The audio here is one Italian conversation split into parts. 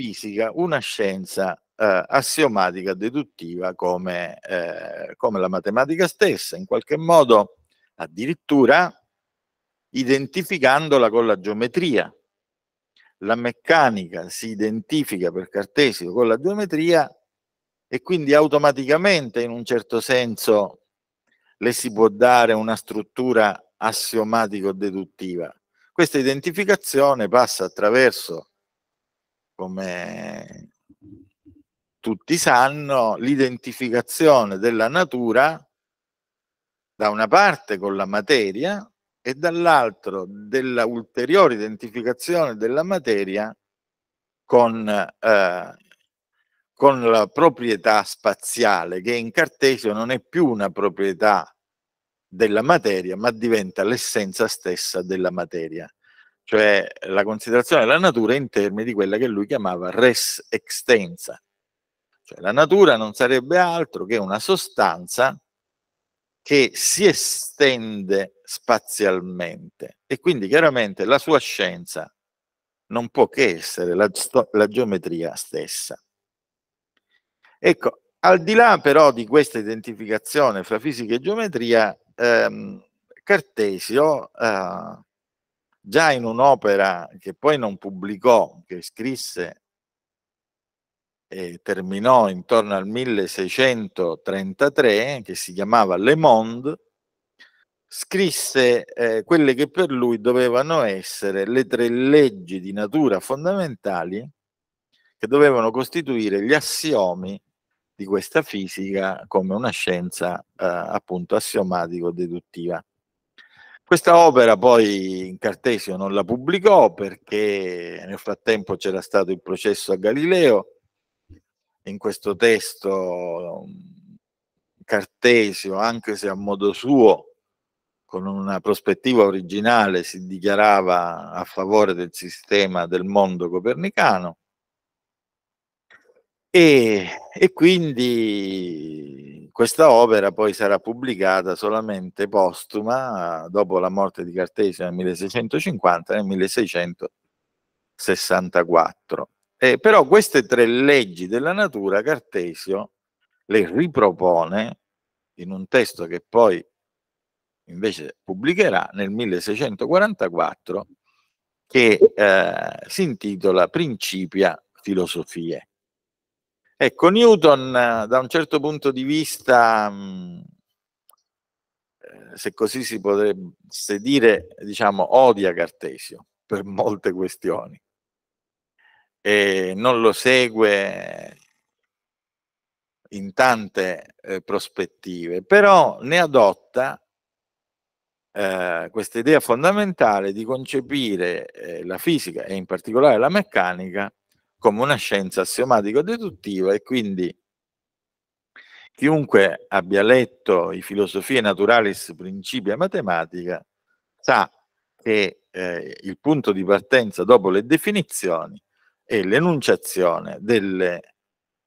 fisica una scienza eh, assiomatica deduttiva come, eh, come la matematica stessa, in qualche modo addirittura identificandola con la geometria. La meccanica si identifica per Cartesio con la geometria e quindi automaticamente in un certo senso le si può dare una struttura assiomatico-deduttiva. Questa identificazione passa attraverso come tutti sanno, l'identificazione della natura da una parte con la materia e dall'altro dell'ulteriore identificazione della materia con, eh, con, la proprietà spaziale, che in Cartesio non è più una proprietà della materia, ma diventa l'essenza stessa della materia cioè la considerazione della natura in termini di quella che lui chiamava res extensa. Cioè la natura non sarebbe altro che una sostanza che si estende spazialmente e quindi chiaramente la sua scienza non può che essere la, la geometria stessa. Ecco, al di là però di questa identificazione fra fisica e geometria, ehm, Cartesio eh, già in un'opera che poi non pubblicò, che scrisse e terminò intorno al 1633, che si chiamava Le Monde, scrisse eh, quelle che per lui dovevano essere le tre leggi di natura fondamentali che dovevano costituire gli assiomi di questa fisica come una scienza eh, appunto assiomatico-deduttiva. Questa opera poi in Cartesio non la pubblicò perché nel frattempo c'era stato il processo a Galileo. In questo testo um, Cartesio, anche se a modo suo, con una prospettiva originale, si dichiarava a favore del sistema del mondo copernicano, e, e quindi questa opera poi sarà pubblicata solamente postuma dopo la morte di Cartesio nel 1650 e nel 1664. Eh, però queste tre leggi della natura Cartesio le ripropone in un testo che poi invece pubblicherà nel 1644 che eh, si intitola Principia Filosofiae. Ecco, Newton eh, da un certo punto di vista, mm, eh, se così si potrebbe dire, diciamo, odia Cartesio per molte questioni e non lo segue in tante eh, prospettive, però ne adotta eh, questa idea fondamentale di concepire eh, la fisica e in particolare la meccanica come una scienza assiomatico-deduttiva e quindi chiunque abbia letto i filosofie naturalis principia matematica sa che eh, il punto di partenza dopo le definizioni è l'enunciazione delle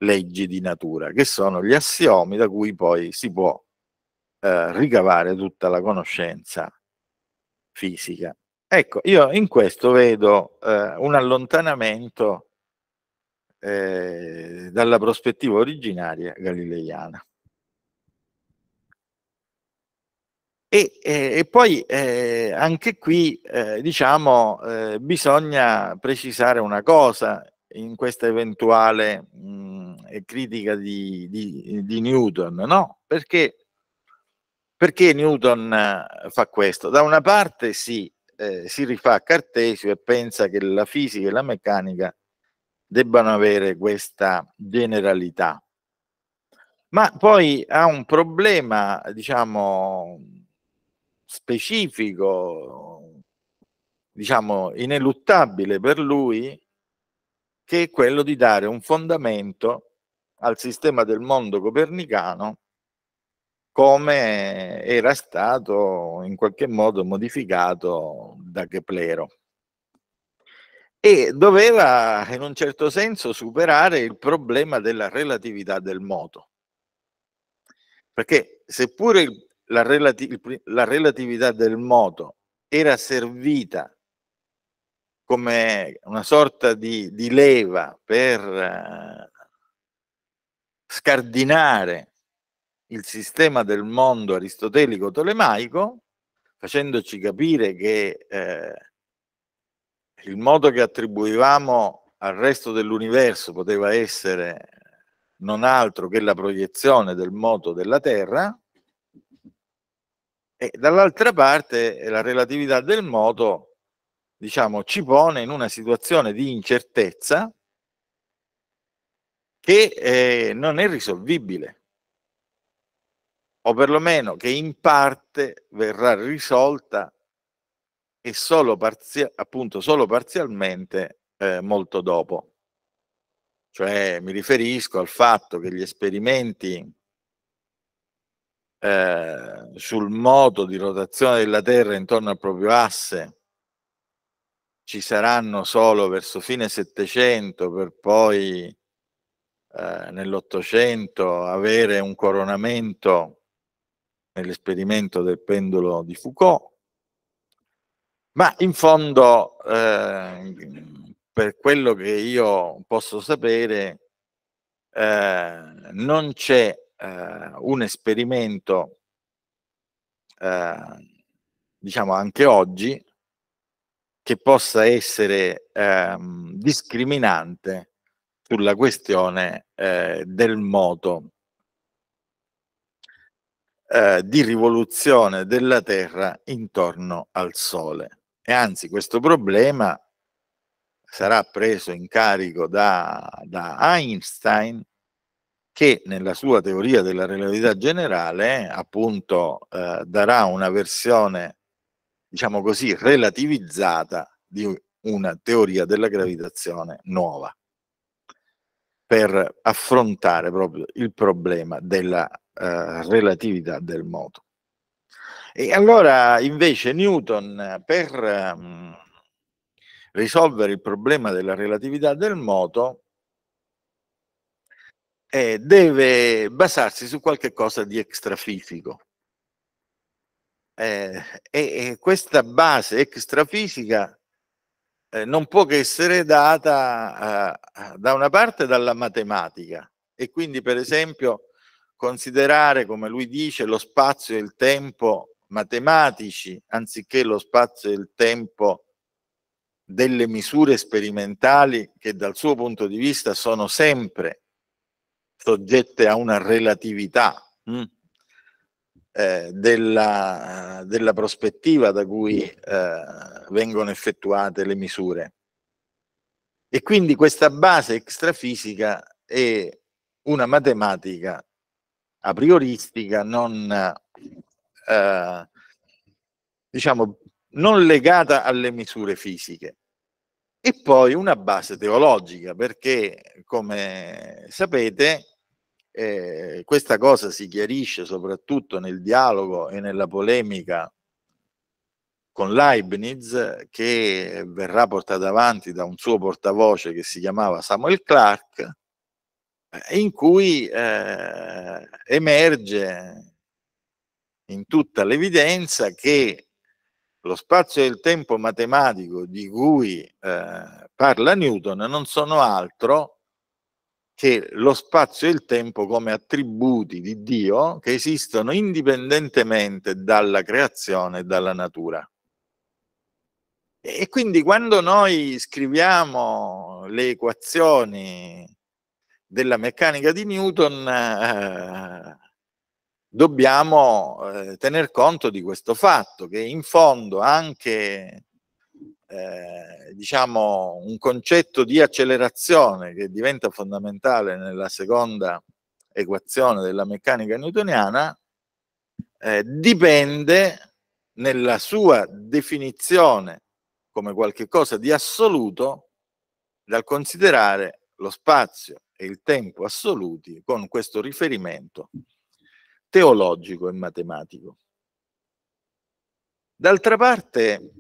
leggi di natura, che sono gli assiomi da cui poi si può eh, ricavare tutta la conoscenza fisica. Ecco, io in questo vedo eh, un allontanamento eh, dalla prospettiva originaria galileiana. E, eh, e poi eh, anche qui eh, diciamo eh, bisogna precisare una cosa in questa eventuale mh, critica di, di, di Newton, no? Perché perché Newton fa questo? Da una parte sì, eh, si rifà a Cartesio e pensa che la fisica e la meccanica debbano avere questa generalità. Ma poi ha un problema, diciamo, specifico, diciamo, ineluttabile per lui, che è quello di dare un fondamento al sistema del mondo copernicano come era stato in qualche modo modificato da Keplero e doveva in un certo senso superare il problema della relatività del moto. Perché seppure la, relati, la relatività del moto era servita come una sorta di, di leva per eh, scardinare il sistema del mondo aristotelico-tolemaico, facendoci capire che eh, il modo che attribuivamo al resto dell'universo poteva essere non altro che la proiezione del moto della Terra, e dall'altra parte la relatività del moto, diciamo, ci pone in una situazione di incertezza che eh, non è risolvibile, o perlomeno che in parte verrà risolta e solo, parzia- appunto, solo parzialmente eh, molto dopo. Cioè mi riferisco al fatto che gli esperimenti eh, sul moto di rotazione della Terra intorno al proprio asse ci saranno solo verso fine Settecento per poi eh, nell'Ottocento avere un coronamento nell'esperimento del pendolo di Foucault ma in fondo, eh, per quello che io posso sapere, eh, non c'è eh, un esperimento, eh, diciamo anche oggi, che possa essere ehm, discriminante sulla questione eh, del moto eh, di rivoluzione della Terra intorno al Sole. E anzi, questo problema sarà preso in carico da, da Einstein che nella sua teoria della relatività generale appunto eh, darà una versione diciamo così relativizzata di una teoria della gravitazione nuova per affrontare proprio il problema della eh, relatività del moto. E allora invece Newton per um, risolvere il problema della relatività del moto eh, deve basarsi su qualche cosa di extrafisico. Eh, e, e, questa base extrafisica eh, non può che essere data eh, da una parte dalla matematica e quindi per esempio considerare, come lui dice, lo spazio e il tempo matematici anziché lo spazio e il tempo delle misure sperimentali che dal suo punto di vista sono sempre soggette a una relatività mh, mm, eh, della, della, prospettiva da cui eh, vengono effettuate le misure. E quindi questa base extrafisica è una matematica a prioristica non eh, diciamo, non legata alle misure fisiche. E poi una base teologica, perché come sapete eh, questa cosa si chiarisce soprattutto nel dialogo e nella polemica con Leibniz, che verrà portata avanti da un suo portavoce che si chiamava Samuel Clark, in cui eh, emerge in tutta l'evidenza che lo spazio e il tempo matematico di cui eh, parla Newton non sono altro che lo spazio e il tempo come attributi di Dio che esistono indipendentemente dalla creazione e dalla natura. E quindi quando noi scriviamo le equazioni della meccanica di Newton, eh, dobbiamo eh, tener conto di questo fatto, che in fondo anche eh, diciamo, un concetto di accelerazione che diventa fondamentale nella seconda equazione della meccanica newtoniana eh, dipende nella sua definizione come qualcosa di assoluto dal considerare lo spazio e il tempo assoluti con questo riferimento teologico e matematico. D'altra parte,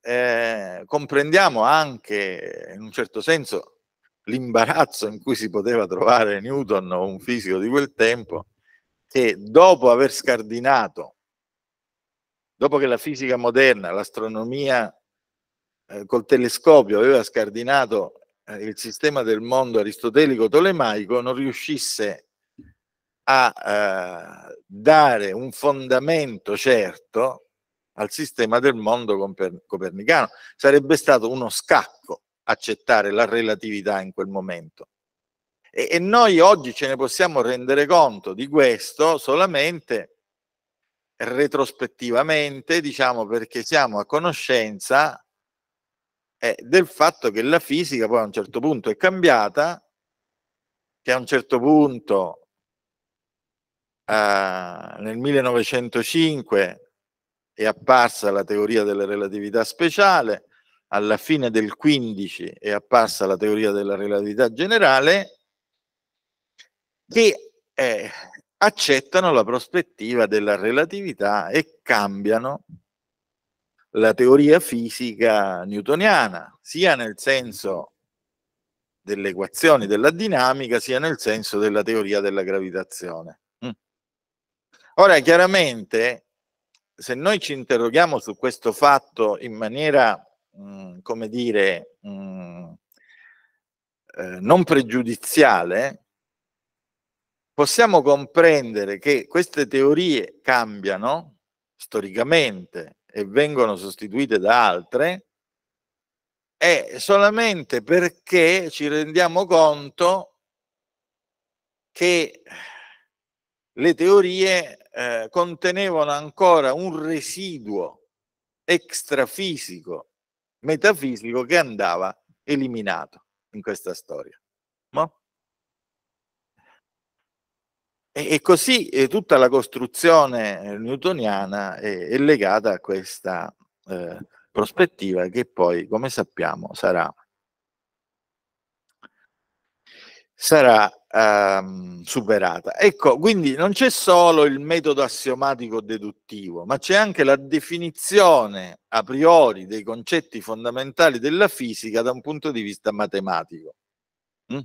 eh, comprendiamo anche, in un certo senso, l'imbarazzo in cui si poteva trovare Newton o un fisico di quel tempo, che dopo aver scardinato, dopo che la fisica moderna, l'astronomia eh, col telescopio aveva scardinato eh, il sistema del mondo aristotelico-tolemaico, non riuscisse a a eh, dare un fondamento certo al sistema del mondo copernicano. Sarebbe stato uno scacco accettare la relatività in quel momento. E, e noi oggi ce ne possiamo rendere conto di questo solamente retrospettivamente, diciamo perché siamo a conoscenza eh, del fatto che la fisica poi a un certo punto è cambiata, che a un certo punto Ah, nel 1905 è apparsa la teoria della relatività speciale, alla fine del 15 è apparsa la teoria della relatività generale, che eh, accettano la prospettiva della relatività e cambiano la teoria fisica newtoniana, sia nel senso delle equazioni della dinamica, sia nel senso della teoria della gravitazione. Ora, chiaramente, se noi ci interroghiamo su questo fatto in maniera, mh, mm, come dire, mh, mm, eh, non pregiudiziale, possiamo comprendere che queste teorie cambiano storicamente e vengono sostituite da altre, è solamente perché ci rendiamo conto che le teorie eh, contenevano ancora un residuo extrafisico, metafisico, che andava eliminato in questa storia. No? E, e così eh, tutta la costruzione eh, newtoniana è, è legata a questa eh, prospettiva che poi, come sappiamo, sarà, sarà Ehm, superata. Ecco, quindi non c'è solo il metodo assiomatico deduttivo, ma c'è anche la definizione a priori dei concetti fondamentali della fisica da un punto di vista matematico. Mm?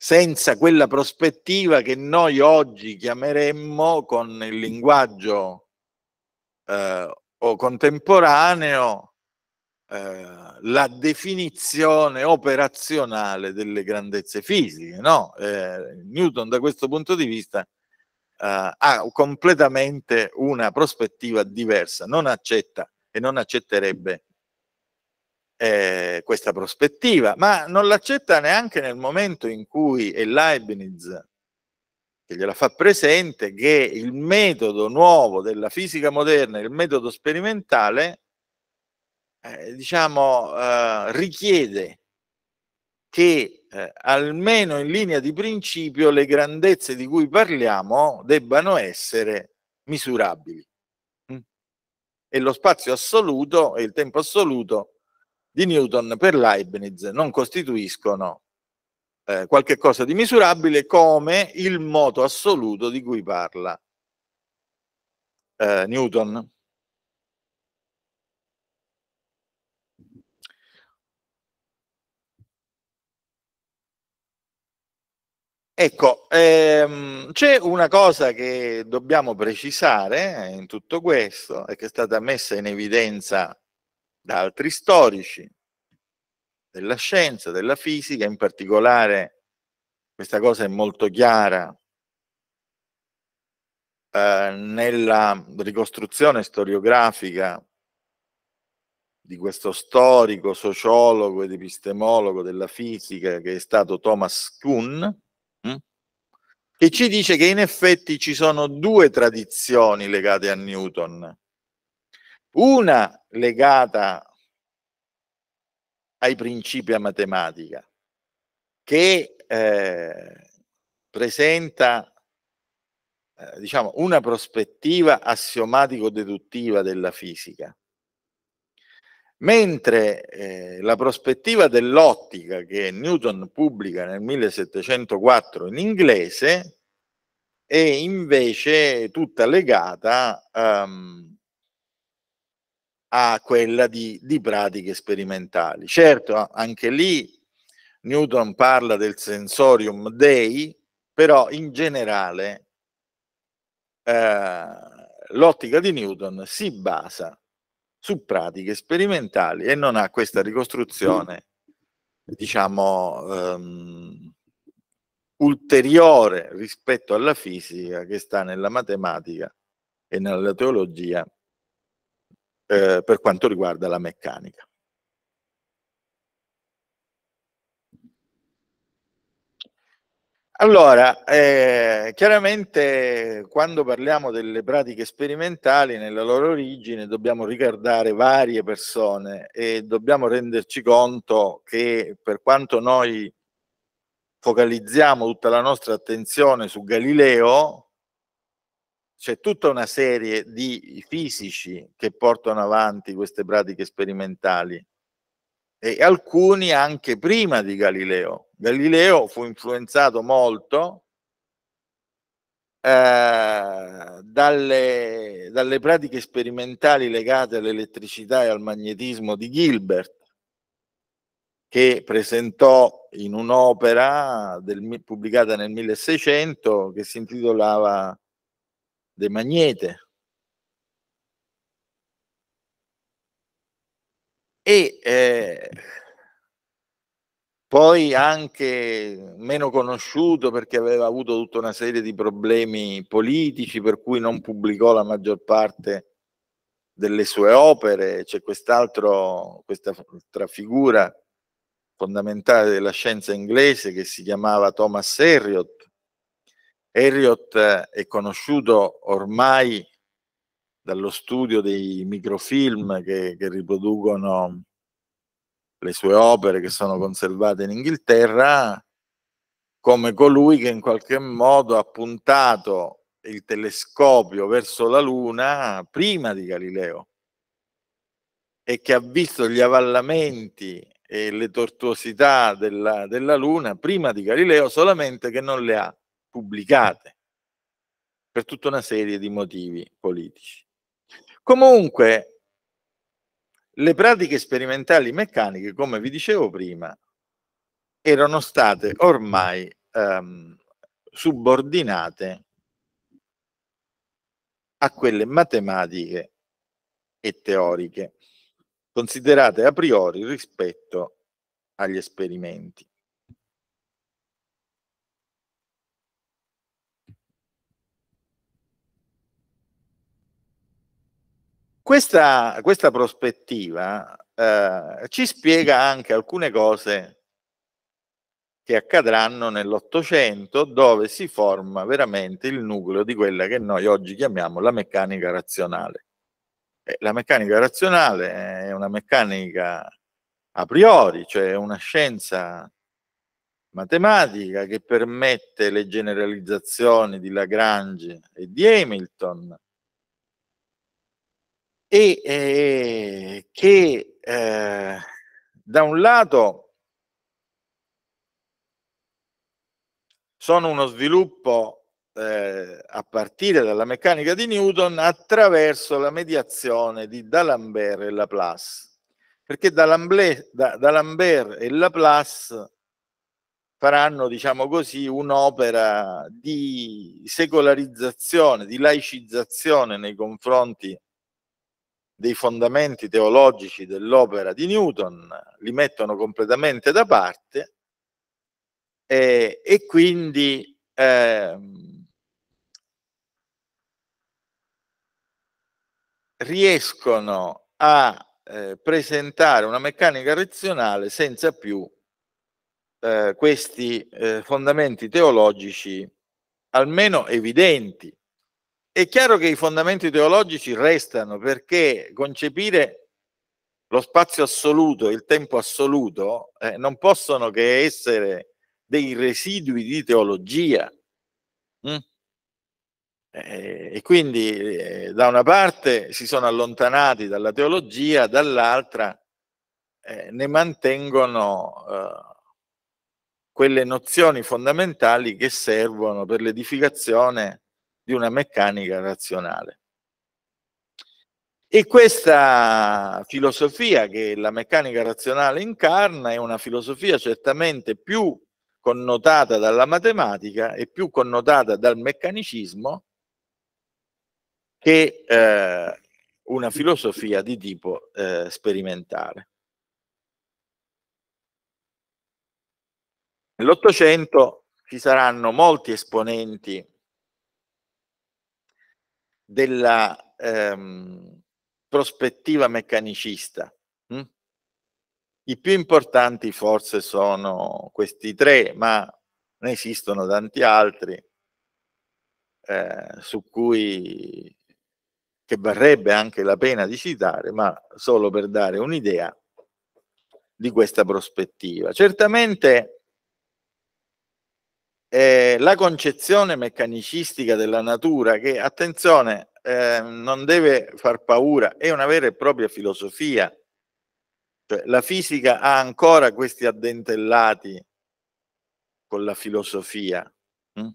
Senza quella prospettiva che noi oggi chiameremmo con il linguaggio eh, o contemporaneo eh, la definizione operazionale delle grandezze fisiche. No? Eh, Newton da questo punto di vista eh, ha completamente una prospettiva diversa, non accetta e non accetterebbe eh, questa prospettiva, ma non l'accetta neanche nel momento in cui è Leibniz che gliela fa presente che il metodo nuovo della fisica moderna, il metodo sperimentale, eh, diciamo, eh, richiede che eh, almeno in linea di principio le grandezze di cui parliamo debbano essere misurabili. Mm. E lo spazio assoluto e il tempo assoluto di Newton per Leibniz non costituiscono eh, qualche cosa di misurabile come il moto assoluto di cui parla eh, Newton. Ecco, ehm, c'è una cosa che dobbiamo precisare in tutto questo e che è stata messa in evidenza da altri storici della scienza, della fisica, in particolare questa cosa è molto chiara eh, nella ricostruzione storiografica di questo storico, sociologo ed epistemologo della fisica che è stato Thomas Kuhn, che mm? ci dice che in effetti ci sono due tradizioni legate a Newton. Una legata ai principi a matematica, che eh, presenta eh, diciamo, una prospettiva assiomatico-deduttiva della fisica mentre eh, la prospettiva dell'ottica che Newton pubblica nel 1704 in inglese è invece tutta legata um, a quella di, di, pratiche sperimentali. Certo, anche lì Newton parla del sensorium dei, però in generale eh, l'ottica di Newton si basa su pratiche sperimentali e non ha questa ricostruzione, diciamo, ehm, ulteriore rispetto alla fisica che sta nella matematica e nella teologia eh, per quanto riguarda la meccanica. Allora, eh, chiaramente quando parliamo delle pratiche sperimentali, nella loro origine dobbiamo ricordare varie persone e dobbiamo renderci conto che per quanto noi focalizziamo tutta la nostra attenzione su Galileo, c'è tutta una serie di fisici che portano avanti queste pratiche sperimentali e alcuni anche prima di Galileo Galileo fu influenzato molto eh, dalle, dalle pratiche sperimentali legate all'elettricità e al magnetismo di Gilbert, che presentò in un'opera del, pubblicata nel 1600 che si intitolava De Magnete. E eh, poi anche meno conosciuto perché aveva avuto tutta una serie di problemi politici per cui non pubblicò la maggior parte delle sue opere, c'è quest'altro, questa figura fondamentale della scienza inglese che si chiamava Thomas Herriot. Herriot eh, è conosciuto ormai dallo studio dei microfilm che, che riproducono le sue opere che sono conservate in Inghilterra come colui che in qualche modo ha puntato il telescopio verso la Luna prima di Galileo e che ha visto gli avvallamenti e le tortuosità della, della Luna prima di Galileo, solamente che non le ha pubblicate per tutta una serie di motivi politici. Comunque, le pratiche sperimentali meccaniche, come vi dicevo prima, erano state ormai ehm, subordinate a quelle matematiche e teoriche, considerate a priori rispetto agli esperimenti. Questa, questa prospettiva eh, ci spiega anche alcune cose che accadranno nell'Ottocento, dove si forma veramente il nucleo di quella che noi oggi chiamiamo la meccanica razionale. Eh, la meccanica razionale è una meccanica a priori, cioè una scienza matematica che permette le generalizzazioni di Lagrange e di Hamilton, e eh, che eh, da un lato sono uno sviluppo eh, a partire dalla meccanica di Newton attraverso la mediazione di D'Alembert e Laplace. Perché D'Alembert, D'Alembert e Laplace faranno, diciamo così, un'opera di secolarizzazione, di laicizzazione nei confronti dei fondamenti teologici dell'opera di Newton, li mettono completamente da parte eh, e quindi eh, riescono a eh, presentare una meccanica razionale senza più eh, questi eh, fondamenti teologici almeno evidenti è chiaro che i fondamenti teologici restano perché concepire lo spazio assoluto, il tempo assoluto, eh, non possono che essere dei residui di teologia. Mm? Eh, e quindi eh, da una parte si sono allontanati dalla teologia, dall'altra eh, ne mantengono quelle nozioni fondamentali che servono per l'edificazione di una meccanica razionale. E questa filosofia che la meccanica razionale incarna è una filosofia certamente più connotata dalla matematica e più connotata dal meccanicismo che eh, una filosofia di tipo eh, sperimentale. Nell'Ottocento ci saranno molti esponenti della ehm, prospettiva meccanicista. Hm? I più importanti forse sono questi tre, ma ne esistono tanti altri eh, su cui che varrebbe anche la pena di citare, ma solo per dare un'idea di questa prospettiva. Certamente eh, la concezione meccanicistica della natura che, attenzione, eh, non deve far paura, è una vera e propria filosofia. Cioè, la fisica ha ancora questi addentellati con la filosofia. Hm?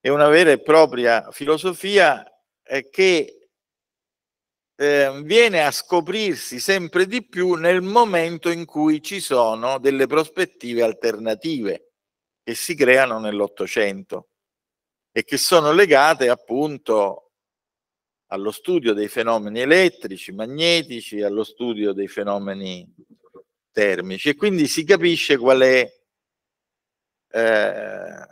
È una vera e propria filosofia eh, che eh, viene a scoprirsi sempre di più nel momento in cui ci sono delle prospettive alternative che si creano nell'Ottocento e che sono legate appunto allo studio dei fenomeni elettrici, magnetici, allo studio dei fenomeni termici. E quindi si capisce qual è eh,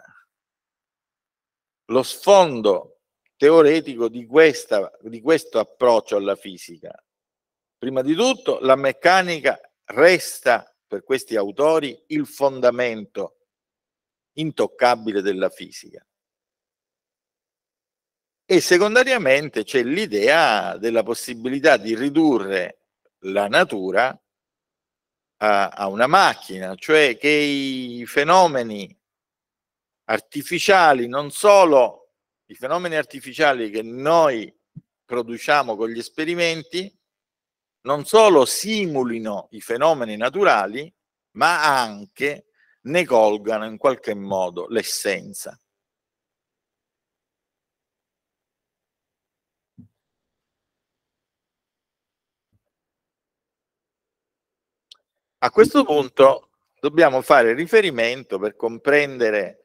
lo sfondo teoretico di, questa, di questo approccio alla fisica. Prima di tutto, la meccanica resta per questi autori il fondamento intoccabile della fisica. E secondariamente c'è l'idea della possibilità di ridurre la natura a, a una macchina, cioè che i fenomeni artificiali, non solo i fenomeni artificiali che noi produciamo con gli esperimenti, non solo simulino i fenomeni naturali, ma anche ne colgano in qualche modo l'essenza. A questo punto dobbiamo fare riferimento per comprendere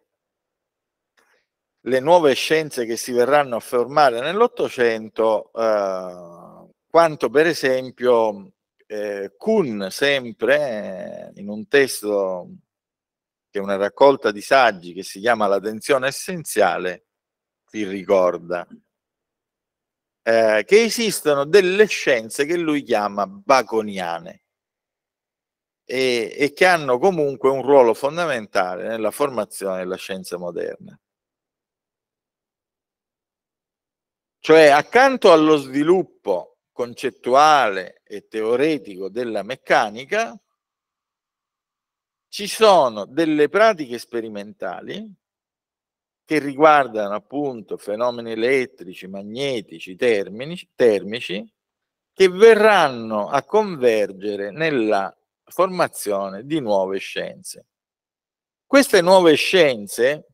le nuove scienze che si verranno a formare nell'Ottocento, eh, quanto per esempio eh, Kuhn, sempre eh, in un testo che una raccolta di saggi che si chiama L'attenzione essenziale ti ricorda. Eh, che esistono delle scienze che lui chiama baconiane e, e che hanno comunque un ruolo fondamentale nella formazione della scienza moderna. Cioè, accanto allo sviluppo concettuale e teoretico della meccanica, ci sono delle pratiche sperimentali che riguardano appunto fenomeni elettrici, magnetici, termici, termici che verranno a convergere nella formazione di nuove scienze. Queste nuove scienze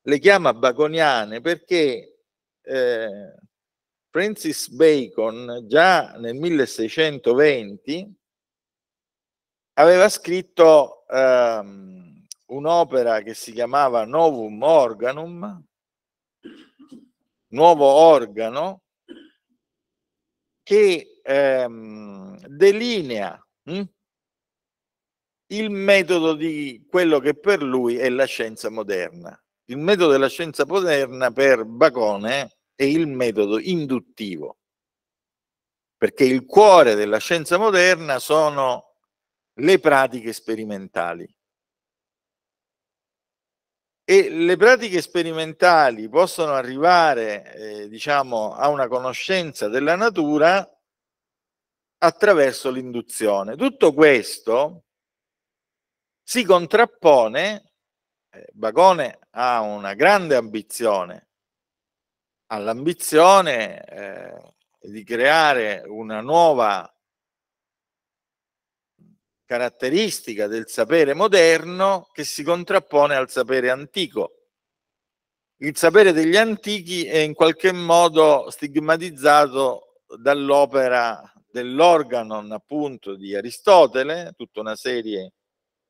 le chiama baconiane perché eh, Francis Bacon già nel 1620 aveva scritto ehm, un'opera che si chiamava Novum Organum, nuovo organo, che ehm, delinea hm, il metodo di quello che per lui è la scienza moderna. Il metodo della scienza moderna per Bacone è il metodo induttivo, perché il cuore della scienza moderna sono le pratiche sperimentali. E le pratiche sperimentali possono arrivare, eh, diciamo, a una conoscenza della natura attraverso l'induzione. Tutto questo si contrappone, eh, Bagone ha una grande ambizione, all'ambizione eh, di creare una nuova caratteristica del sapere moderno che si contrappone al sapere antico. Il sapere degli antichi è in qualche modo stigmatizzato dall'opera dell'organon appunto di Aristotele, tutta una serie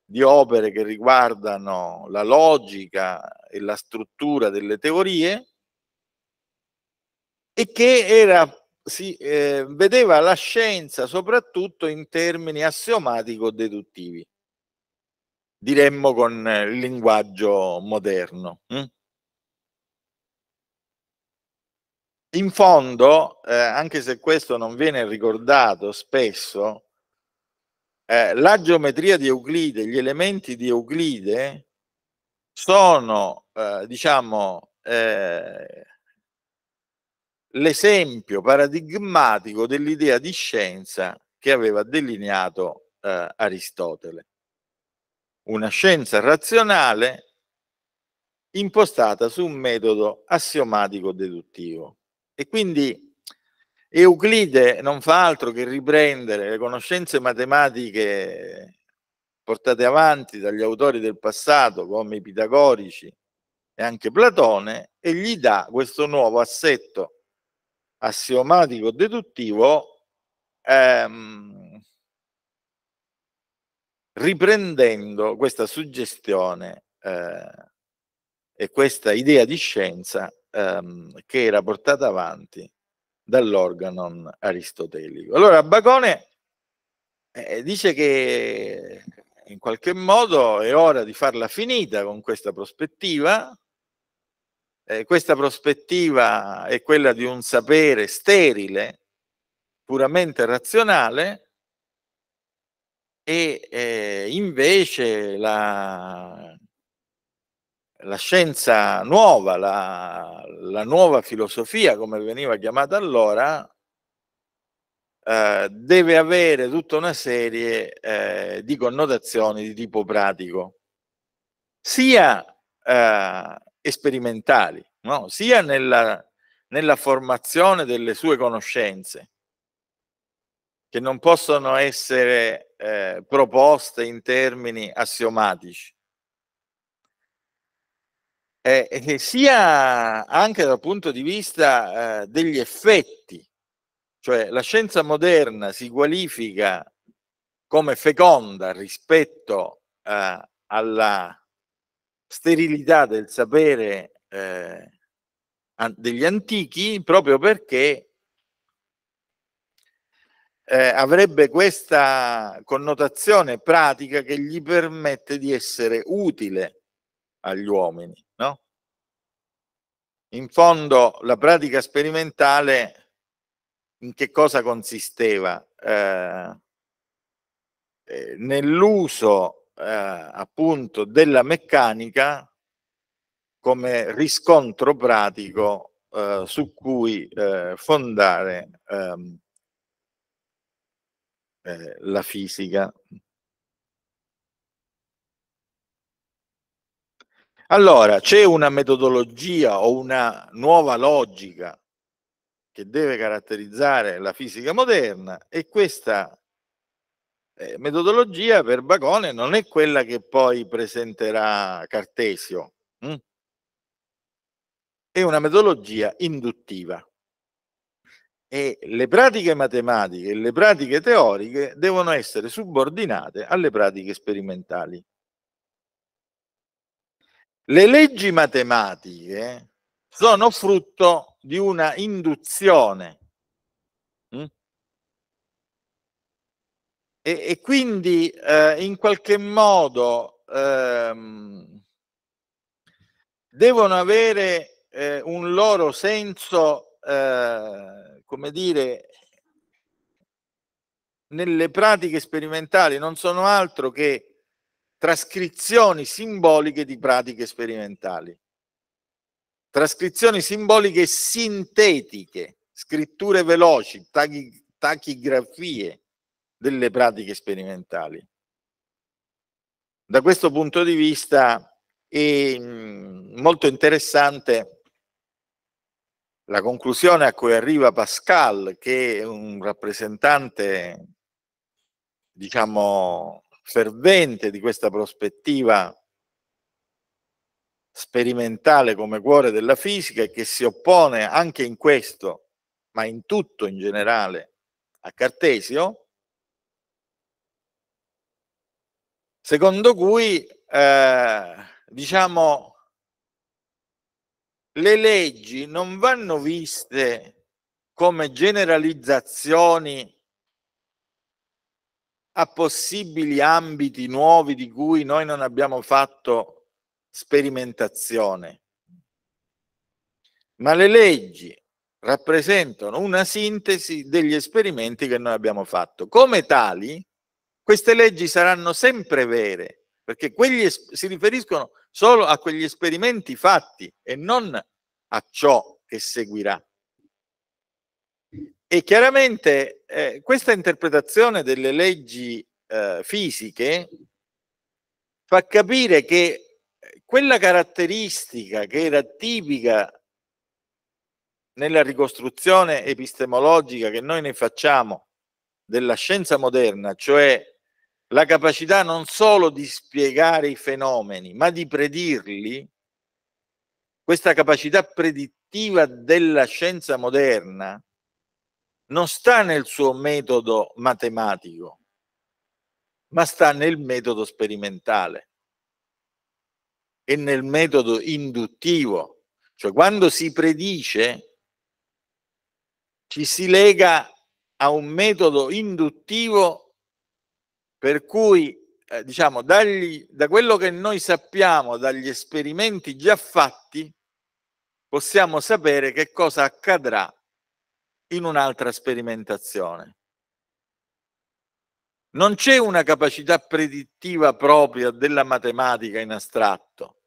di opere che riguardano la logica e la struttura delle teorie e che era si eh, vedeva la scienza soprattutto in termini assiomatico-deduttivi, diremmo con il linguaggio moderno. Hm? In fondo, eh, anche se questo non viene ricordato spesso, eh, la geometria di Euclide, gli elementi di Euclide sono, eh, diciamo, eh, l'esempio paradigmatico dell'idea di scienza che aveva delineato eh, Aristotele. Una scienza razionale impostata su un metodo assiomatico deduttivo. E quindi Euclide non fa altro che riprendere le conoscenze matematiche portate avanti dagli autori del passato come i pitagorici e anche Platone e gli dà questo nuovo assetto assiomatico deduttivo ehm, riprendendo questa suggestione eh, e questa idea di scienza ehm, che era portata avanti dall'organon aristotelico. Allora Bacone eh, dice che in qualche modo è ora di farla finita con questa prospettiva, eh, questa prospettiva è quella di un sapere sterile, puramente razionale, e eh, invece la, la, scienza nuova, la, la, nuova filosofia, come veniva chiamata allora, eh, deve avere tutta una serie eh, di connotazioni di tipo pratico, sia eh, sperimentali, no? sia nella, nella formazione delle sue conoscenze, che non possono essere eh, proposte in termini assiomatici. Eh, eh, sia anche dal punto di vista eh, degli effetti, cioè la scienza moderna si qualifica come feconda rispetto eh, alla sterilità del sapere eh, degli antichi proprio perché eh, avrebbe questa connotazione pratica che gli permette di essere utile agli uomini, no? In fondo la pratica sperimentale in che cosa consisteva? Eh, eh nell'uso eh, appunto della meccanica come riscontro pratico eh, su cui eh, fondare ehm, eh, la fisica. Allora, c'è una metodologia o una nuova logica che deve caratterizzare la fisica moderna e questa eh, metodologia per Bacone non è quella che poi presenterà Cartesio, hm? è una metodologia induttiva. E le pratiche matematiche e le pratiche teoriche devono essere subordinate alle pratiche sperimentali. Le leggi matematiche sono frutto di una induzione E, e quindi eh, in qualche modo ehm, devono avere eh, un loro senso, eh, come dire, nelle pratiche sperimentali, non sono altro che trascrizioni simboliche di pratiche sperimentali, trascrizioni simboliche sintetiche, scritture veloci, tachi, tachigrafie delle pratiche sperimentali. Da questo punto di vista è mm, molto interessante la conclusione a cui arriva Pascal, che è un rappresentante, diciamo, fervente di questa prospettiva sperimentale come cuore della fisica e che si oppone anche in questo, ma in tutto in generale, a Cartesio, secondo cui eh, diciamo le leggi non vanno viste come generalizzazioni a possibili ambiti nuovi di cui noi non abbiamo fatto sperimentazione. Ma le leggi rappresentano una sintesi degli esperimenti che noi abbiamo fatto. Come tali, queste leggi saranno sempre vere, perché quegli si riferiscono solo a quegli esperimenti fatti e non a ciò che seguirà. E chiaramente eh, questa interpretazione delle leggi eh, fisiche fa capire che eh, quella caratteristica che era tipica nella ricostruzione epistemologica che noi ne facciamo della scienza moderna, cioè la capacità non solo di spiegare i fenomeni, ma di predirli, questa capacità predittiva della scienza moderna non sta nel suo metodo matematico, ma sta nel metodo sperimentale e nel metodo induttivo. Cioè quando si predice ci si lega a un metodo induttivo per cui, eh, diciamo, dagli, da quello che noi sappiamo, dagli esperimenti già fatti, possiamo sapere che cosa accadrà in un'altra sperimentazione. Non c'è una capacità predittiva propria della matematica in astratto.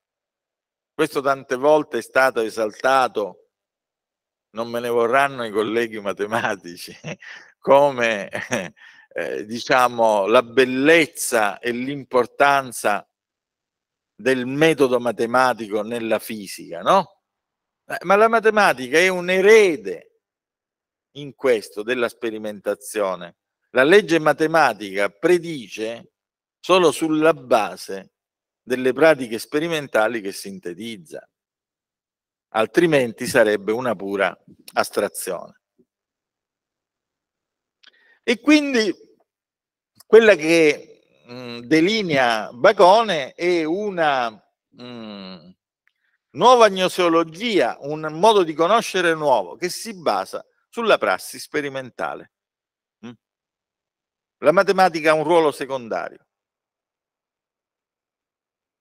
Questo tante volte è stato esaltato, non me ne vorranno i colleghi matematici, come eh, eh, diciamo, la bellezza e l'importanza del metodo matematico nella fisica, no? Eh, ma la matematica è un erede in questo della sperimentazione. La legge matematica predice solo sulla base delle pratiche sperimentali che sintetizza, altrimenti sarebbe una pura astrazione. E quindi quella che mh, mm, delinea Bacone è una mh, mm, nuova gnoseologia, un modo di conoscere nuovo che si basa sulla prassi sperimentale. Mm. La matematica ha un ruolo secondario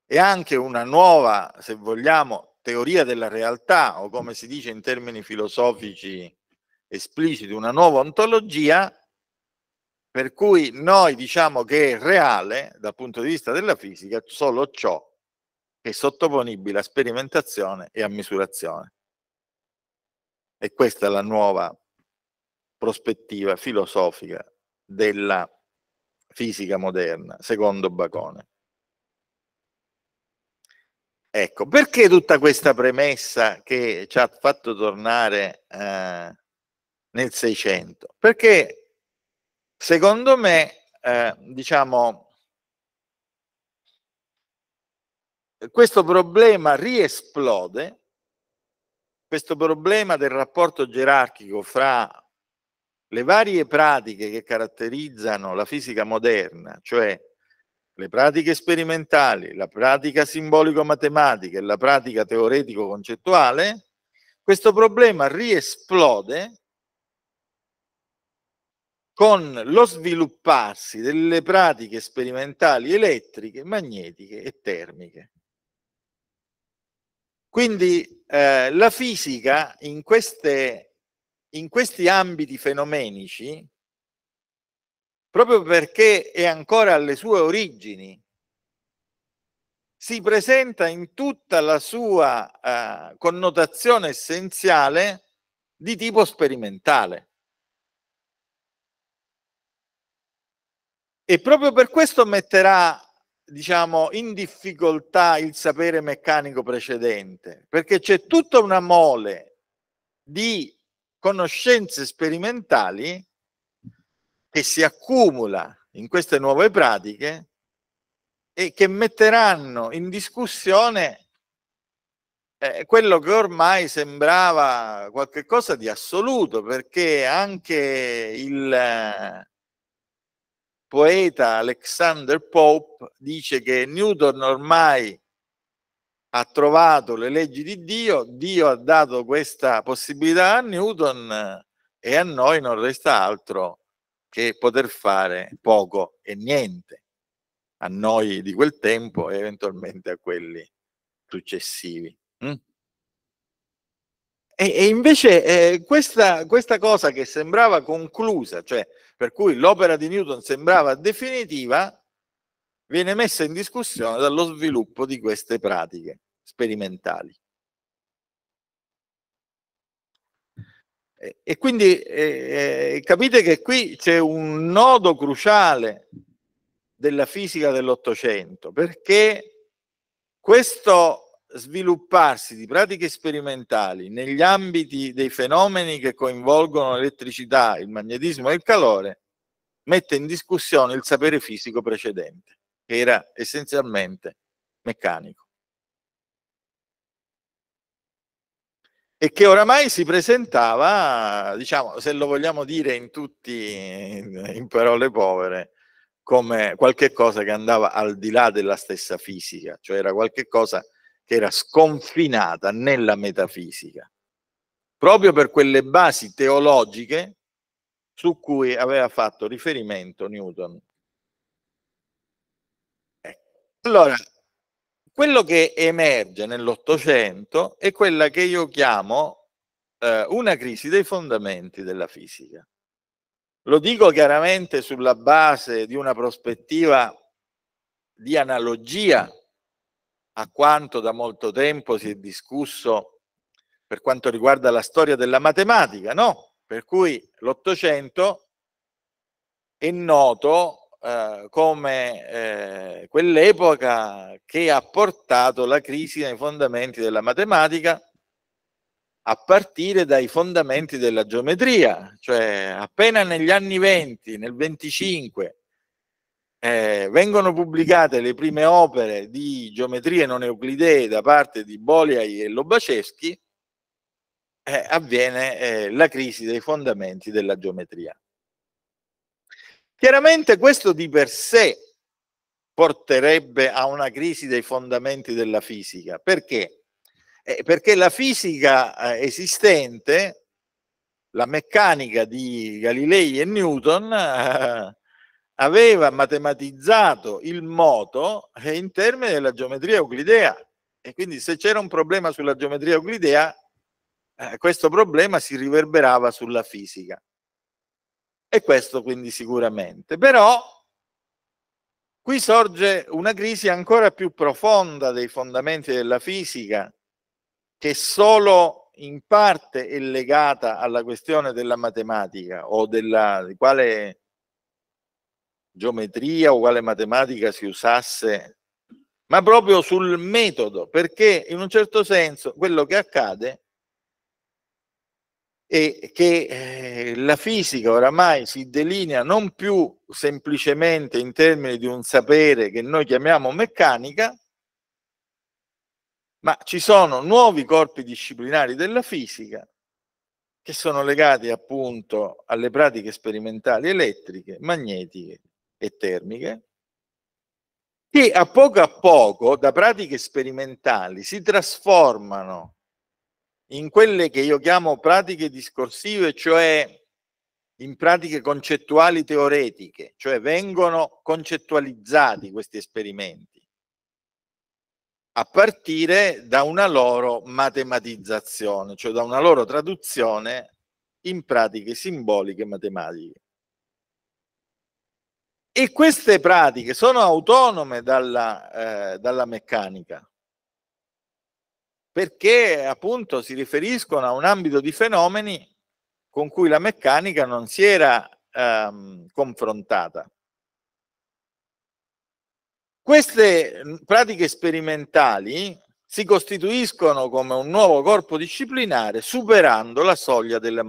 e anche una nuova, se vogliamo, teoria della realtà o come si dice in termini filosofici espliciti, una nuova ontologia per cui noi diciamo che è reale, dal punto di vista della fisica, solo ciò che è sottoponibile a sperimentazione e a misurazione. E questa è la nuova prospettiva filosofica della fisica moderna, secondo Bacone. Ecco, perché tutta questa premessa che ci ha fatto tornare eh, nel Seicento? Perché Secondo me, eh, diciamo, questo problema riesplode, questo problema del rapporto gerarchico fra le varie pratiche che caratterizzano la fisica moderna, cioè le pratiche sperimentali, la pratica simbolico-matematica e la pratica teoretico-concettuale, questo problema riesplode con lo svilupparsi delle pratiche sperimentali elettriche, magnetiche e termiche. Quindi eh, la fisica in, queste, in questi ambiti fenomenici, proprio perché è ancora alle sue origini, si presenta in tutta la sua eh, connotazione essenziale di tipo sperimentale. e proprio per questo metterà diciamo in difficoltà il sapere meccanico precedente perché c'è tutta una mole di conoscenze sperimentali che si accumula in queste nuove pratiche e che metteranno in discussione eh, quello che ormai sembrava qualcosa di assoluto perché anche il poeta Alexander Pope dice che Newton ormai ha trovato le leggi di Dio, Dio ha dato questa possibilità a Newton eh, e a noi non resta altro che poter fare poco e niente, a noi di quel tempo e eventualmente a quelli successivi. Mm? E, e invece eh, questa, questa, cosa che sembrava conclusa, cioè per cui l'opera di Newton sembrava definitiva, viene messa in discussione dallo sviluppo di queste pratiche sperimentali. E, quindi eh, eh, capite che qui c'è un nodo cruciale della fisica dell'Ottocento, perché questo svilupparsi di pratiche sperimentali negli ambiti dei fenomeni che coinvolgono l'elettricità, il magnetismo e il calore mette in discussione il sapere fisico precedente, che era essenzialmente meccanico. E che oramai si presentava, diciamo, se lo vogliamo dire in tutti, in parole povere, come qualche cosa che andava al di là della stessa fisica, cioè era qualche cosa che era sconfinata nella metafisica, proprio per quelle basi teologiche su cui aveva fatto riferimento Newton. Ecco. Allora, quello che emerge nell'Ottocento è quella che io chiamo eh, una crisi dei fondamenti della fisica. Lo dico chiaramente sulla base di una prospettiva di analogia a quanto da molto tempo si è discusso per quanto riguarda la storia della matematica, no? Per cui l'Ottocento è noto eh, come eh, quell'epoca che ha portato la crisi nei fondamenti della matematica a partire dai fondamenti della geometria, cioè appena negli anni 20, nel 25, eh, vengono pubblicate le prime opere di geometrie non euclidee da parte di Boliai e Lobaceschi, eh, avviene eh, la crisi dei fondamenti della geometria. Chiaramente questo di per sé porterebbe a una crisi dei fondamenti della fisica. Perché? Eh, perché la fisica eh, esistente, la meccanica di Galilei e Newton, aveva matematizzato il moto eh, in termini della geometria euclidea e quindi se c'era un problema sulla geometria euclidea, eh, questo problema si riverberava sulla fisica. E questo quindi sicuramente. Però qui sorge una crisi ancora più profonda dei fondamenti della fisica, che solo in parte è legata alla questione della matematica o della, quale geometria o quale matematica si usasse, ma proprio sul metodo, perché in un certo senso quello che accade è che eh, la fisica oramai si delinea non più semplicemente in termini di un sapere che noi chiamiamo meccanica, ma ci sono nuovi corpi disciplinari della fisica che sono legati appunto alle pratiche sperimentali elettriche, magnetiche, e termiche, che a poco a poco, da pratiche sperimentali, si trasformano in quelle che io chiamo pratiche discorsive, cioè in pratiche concettuali teoretiche, cioè vengono concettualizzati questi esperimenti a partire da una loro matematizzazione, cioè da una loro traduzione in pratiche simboliche matematiche. E queste pratiche sono autonome dalla, eh, dalla meccanica, perché appunto si riferiscono a un ambito di fenomeni con cui la meccanica non si era ehm, confrontata. Queste mm, pratiche sperimentali si costituiscono come un nuovo corpo disciplinare superando la soglia della,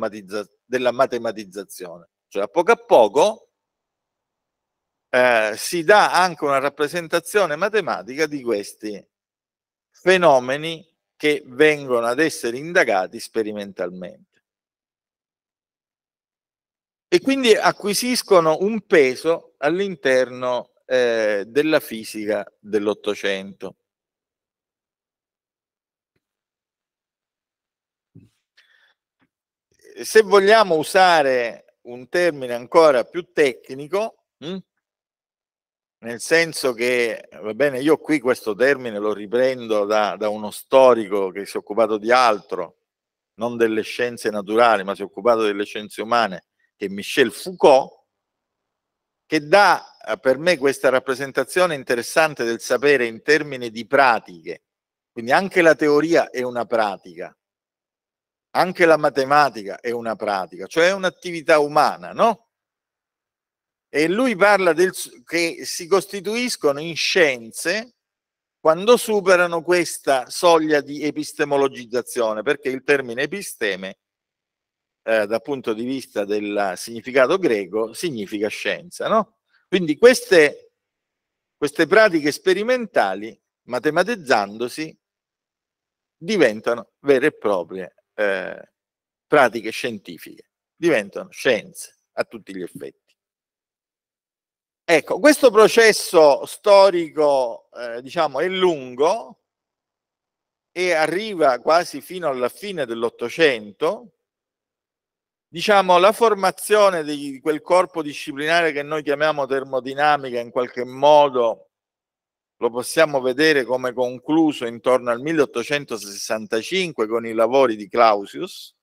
della matematizzazione, cioè a poco a poco eh, si dà anche una rappresentazione matematica di questi fenomeni che vengono ad essere indagati sperimentalmente. E quindi acquisiscono un peso all'interno eh, della fisica dell'Ottocento. Se vogliamo usare un termine ancora più tecnico, mh, hm, nel senso che, va bene, io qui questo termine lo riprendo da, da uno storico che si è occupato di altro, non delle scienze naturali, ma si è occupato delle scienze umane, che è Michel Foucault, che dà eh, per me questa rappresentazione interessante del sapere in termini di pratiche. Quindi anche la teoria è una pratica, anche la matematica è una pratica, cioè è un'attività umana, no? e lui parla del, che si costituiscono in scienze quando superano questa soglia di epistemologizzazione, perché il termine episteme, eh, dal punto di vista del significato greco, significa scienza. No? Quindi queste, queste pratiche sperimentali, matematizzandosi, diventano vere e proprie eh, pratiche scientifiche, diventano scienze a tutti gli effetti. Ecco, questo processo storico, eh, diciamo, è lungo e arriva quasi fino alla fine dell'Ottocento. Diciamo, la formazione di quel corpo disciplinare che noi chiamiamo termodinamica in qualche modo lo possiamo vedere come concluso intorno al 1865 con i lavori di Clausius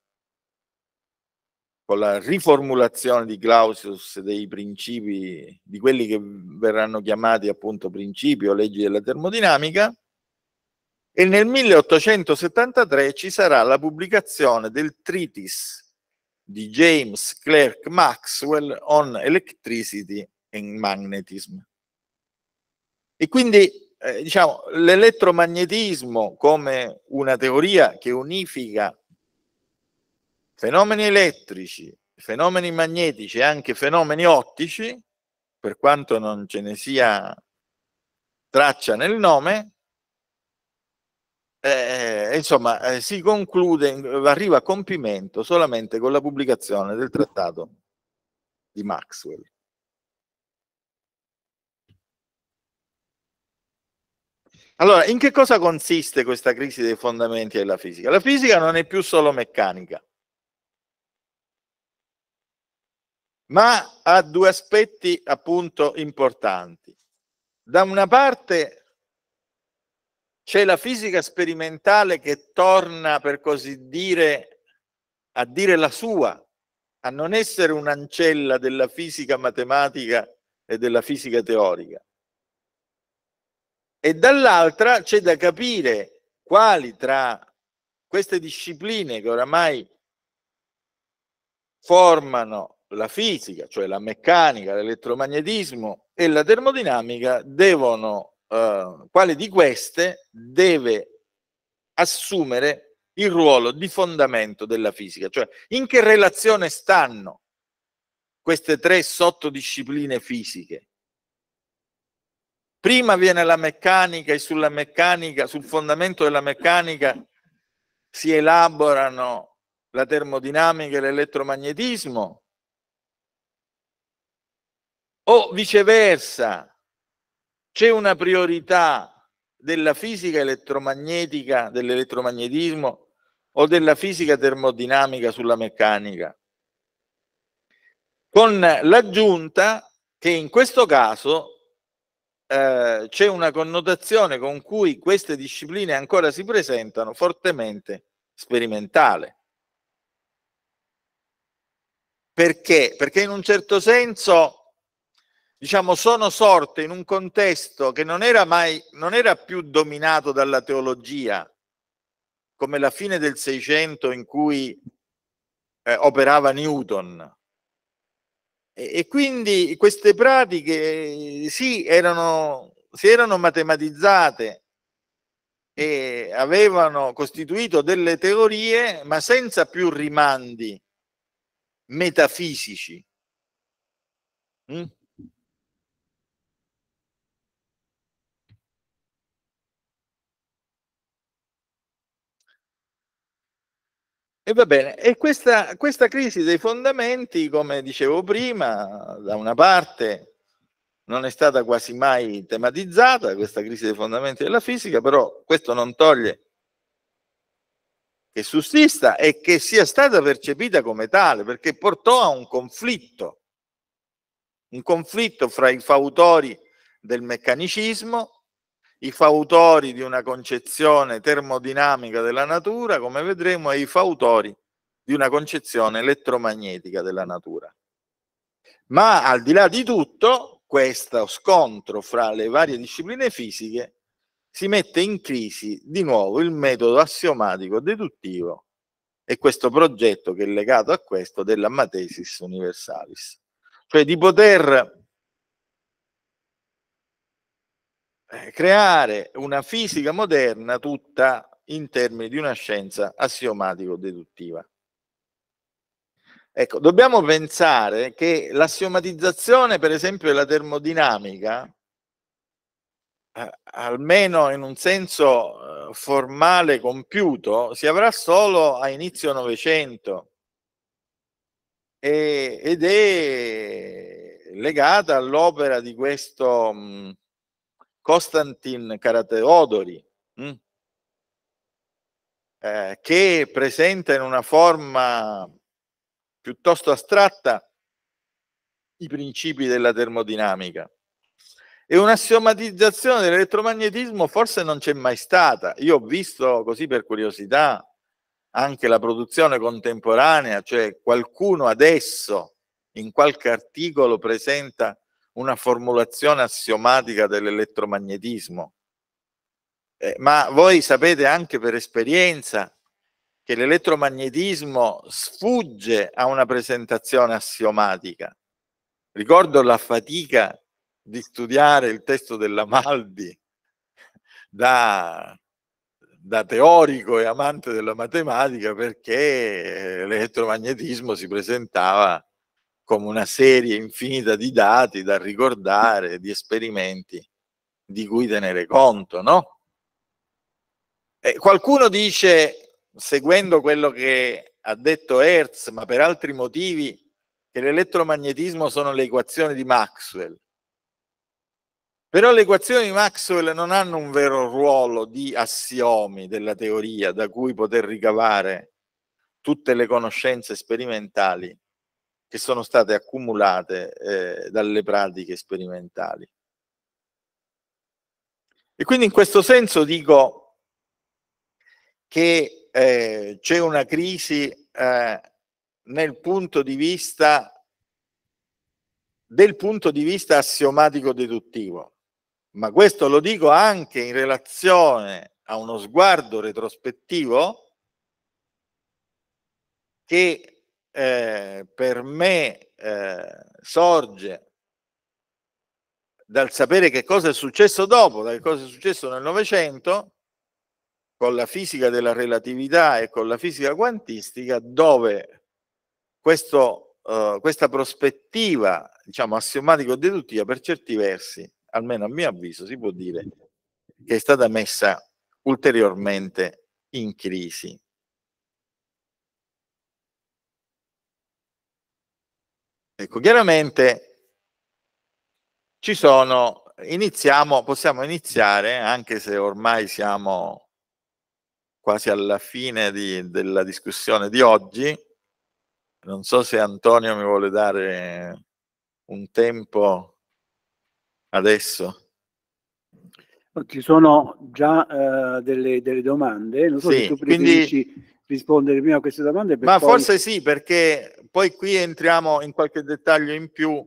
con la riformulazione di Clausius dei principi, di quelli che verranno chiamati appunto principi o leggi della termodinamica, e nel 1873 ci sarà la pubblicazione del Treatise di James Clerk Maxwell on Electricity and Magnetism. E quindi eh, diciamo, l'elettromagnetismo come una teoria che unifica fenomeni elettrici, fenomeni magnetici e anche fenomeni ottici, per quanto non ce ne sia traccia nel nome, eh, eh, insomma, eh, si conclude, arriva a compimento solamente con la pubblicazione del trattato di Maxwell. Allora, in che cosa consiste questa crisi dei fondamenti della fisica? La fisica non è più solo meccanica. ma ha due aspetti appunto importanti. Da una parte c'è la fisica sperimentale che torna, per così dire, a dire la sua, a non essere un'ancella della fisica matematica e della fisica teorica. E dall'altra c'è da capire quali tra queste discipline che oramai formano la fisica, cioè la meccanica, l'elettromagnetismo e la termodinamica devono, eh, quale di queste deve assumere il ruolo di fondamento della fisica, cioè in che relazione stanno queste tre sottodiscipline fisiche. Prima viene la meccanica e sulla meccanica, sul fondamento della meccanica si elaborano la termodinamica e l'elettromagnetismo o viceversa c'è una priorità della fisica elettromagnetica, dell'elettromagnetismo o della fisica termodinamica sulla meccanica, con l'aggiunta che in questo caso eh, c'è una connotazione con cui queste discipline ancora si presentano fortemente sperimentale. Perché? Perché in un certo senso diciamo, sono sorte in un contesto che non era, mai, non era più dominato dalla teologia, come la fine del Seicento in cui eh, operava Newton. E, e, quindi queste pratiche sì, erano, si erano matematizzate e avevano costituito delle teorie, ma senza più rimandi metafisici. Mm? E va bene, e questa, questa crisi dei fondamenti, come dicevo prima, da una parte non è stata quasi mai tematizzata, questa crisi dei fondamenti della fisica, però questo non toglie che sussista e che sia stata percepita come tale, perché portò a un conflitto, un conflitto fra i fautori del meccanicismo i fautori di una concezione termodinamica della natura, come vedremo, e i fautori di una concezione elettromagnetica della natura. Ma al di là di tutto, questo scontro fra le varie discipline fisiche si mette in crisi di nuovo il metodo assiomatico deduttivo e questo progetto che è legato a questo della Matesis Universalis, cioè di poter Eh, creare una fisica moderna tutta in termini di una scienza assiomatico-deduttiva. Ecco, dobbiamo pensare che l'assiomatizzazione, per esempio, della termodinamica, eh, almeno in un senso eh, formale compiuto, si avrà solo a inizio Novecento ed è legata all'opera di questo mh, Konstantin Karateodori, mm? eh, che presenta in una forma piuttosto astratta i principi della termodinamica. E un'assiomatizzazione dell'elettromagnetismo forse non c'è mai stata. Io ho visto così per curiosità anche la produzione contemporanea, cioè qualcuno adesso in qualche articolo presenta una formulazione assiomatica dell'elettromagnetismo. Eh, ma voi sapete anche per esperienza che l'elettromagnetismo sfugge a una presentazione assiomatica. Ricordo la fatica di studiare il testo dell'Amaldi da, da teorico e amante della matematica perché l'elettromagnetismo si presentava come una serie infinita di dati da ricordare, di esperimenti di cui tenere conto, no? E qualcuno dice, seguendo quello che ha detto Hertz, ma per altri motivi, che l'elettromagnetismo sono le equazioni di Maxwell. Però le equazioni di Maxwell non hanno un vero ruolo di assiomi della teoria da cui poter ricavare tutte le conoscenze sperimentali che sono state accumulate eh, dalle pratiche sperimentali. E quindi in questo senso dico che eh, c'è una crisi eh, nel punto di vista del punto di vista assiomatico-deduttivo, ma questo lo dico anche in relazione a uno sguardo retrospettivo che eh, per me eh, sorge dal sapere che cosa è successo dopo, da che cosa è successo nel Novecento, con la fisica della relatività e con la fisica quantistica, dove questo, eh, questa prospettiva, diciamo, assiomatico-deduttiva, per certi versi, almeno a mio avviso, si può dire che è stata messa ulteriormente in crisi. Ecco, chiaramente ci sono, iniziamo, possiamo iniziare, anche se ormai siamo quasi alla fine di, della discussione di oggi, non so se Antonio mi vuole dare un tempo adesso. Ci sono già uh, delle, delle, domande, non so sì, se tu preferisci quindi rispondere prima a queste domande. Ma poi... forse sì, perché poi qui entriamo in qualche dettaglio in più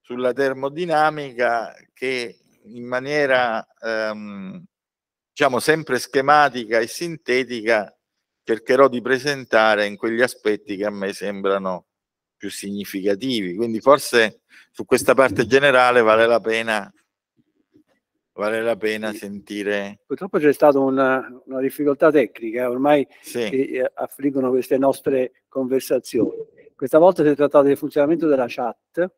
sulla termodinamica che in maniera ehm, diciamo sempre schematica e sintetica cercherò di presentare in quegli aspetti che a me sembrano più significativi. Quindi forse su questa parte generale vale la pena vale la pena sì. sentire. Purtroppo c'è stata una, una difficoltà tecnica, ormai sì. si eh, affliggono queste nostre conversazioni. Questa volta si è trattato del funzionamento della chat,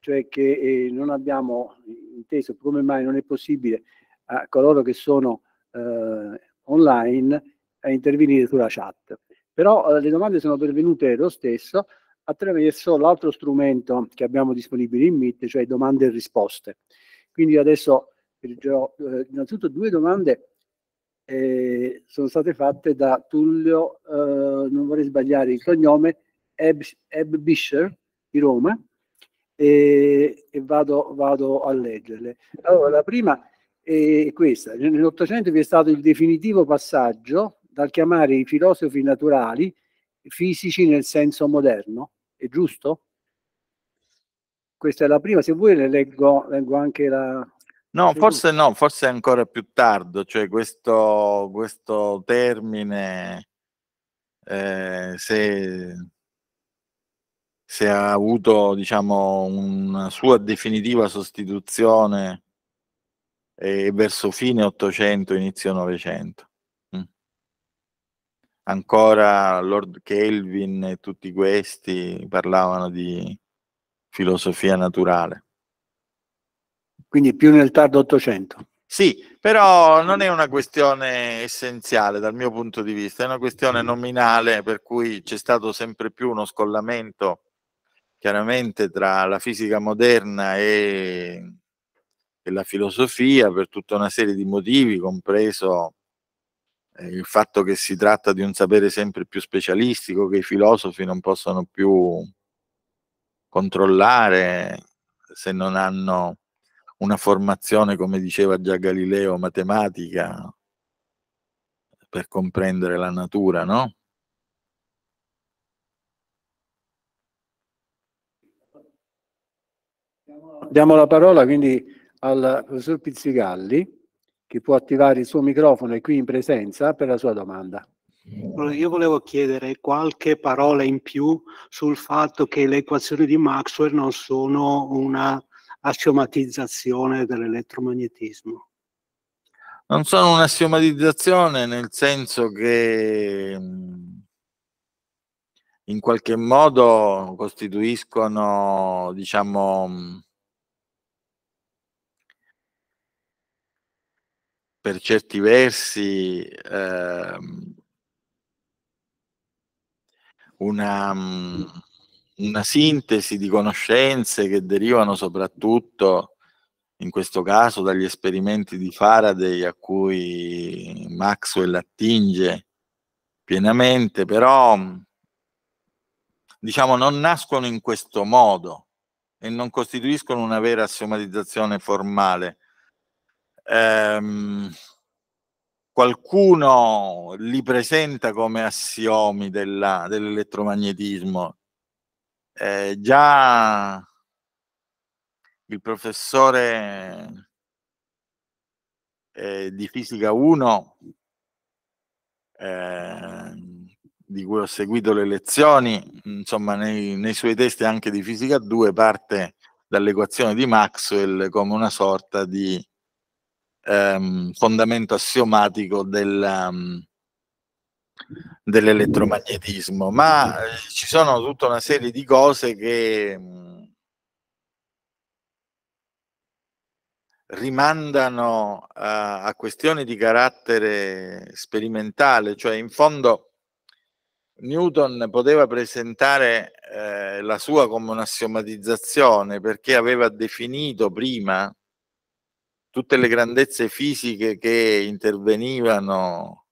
cioè che eh, non abbiamo inteso come mai non è possibile a coloro che sono eh, online a intervenire sulla chat. Però eh, le domande sono pervenute lo stesso attraverso l'altro strumento che abbiamo disponibile in Meet, cioè domande e risposte. Quindi adesso Girò, eh, innanzitutto due domande eh, sono state fatte da Tullio, eh, non vorrei sbagliare il cognome, Eb, Eb Bischer di Roma e, e vado, vado, a leggerle. Allora, la prima è questa. Nell'Ottocento vi è stato il definitivo passaggio dal chiamare i filosofi naturali fisici nel senso moderno, è giusto? Questa è la prima, se vuoi le leggo, leggo anche la, No, forse no, forse ancora più tardo, cioè questo, questo termine, eh, se, se, ha avuto diciamo, una sua definitiva sostituzione eh, verso fine 800, inizio 900. Mm. Ancora Lord Kelvin e tutti questi parlavano di filosofia naturale quindi più nel tardo 800. Sì, però non è una questione essenziale dal mio punto di vista, è una questione mm. nominale per cui c'è stato sempre più uno scollamento chiaramente tra la fisica moderna e, e la filosofia per tutta una serie di motivi, compreso eh, il fatto che si tratta di un sapere sempre più specialistico che i filosofi non possono più controllare se non hanno una formazione, come diceva già Galileo, matematica per comprendere la natura, no? Diamo la parola quindi al professor Pizzigalli che può attivare il suo microfono e qui in presenza per la sua domanda. Io volevo chiedere qualche parola in più sul fatto che le equazioni di Maxwell non sono una assiomatizzazione dell'elettromagnetismo? Non sono un'assiomatizzazione nel senso che mm, in qualche modo costituiscono, diciamo, mm, per certi versi eh, una mm, una sintesi di conoscenze che derivano soprattutto, in questo caso, dagli esperimenti di Faraday a cui Maxwell attinge pienamente, però diciamo non nascono in questo modo e non costituiscono una vera assiomatizzazione formale. Ehm, qualcuno li presenta come assiomi della, dell'elettromagnetismo, eh, già il professore eh, di fisica 1 ehm, di cui ho seguito le lezioni, insomma nei, nei, suoi testi anche di fisica 2 parte dall'equazione di Maxwell come una sorta di ehm, fondamento assiomatico della, dell'elettromagnetismo, ma eh, ci sono tutta una serie di cose che mm, rimandano a, a questioni di carattere sperimentale, cioè in fondo Newton poteva presentare eh, la sua come un'assiomatizzazione perché aveva definito prima tutte le grandezze fisiche che intervenivano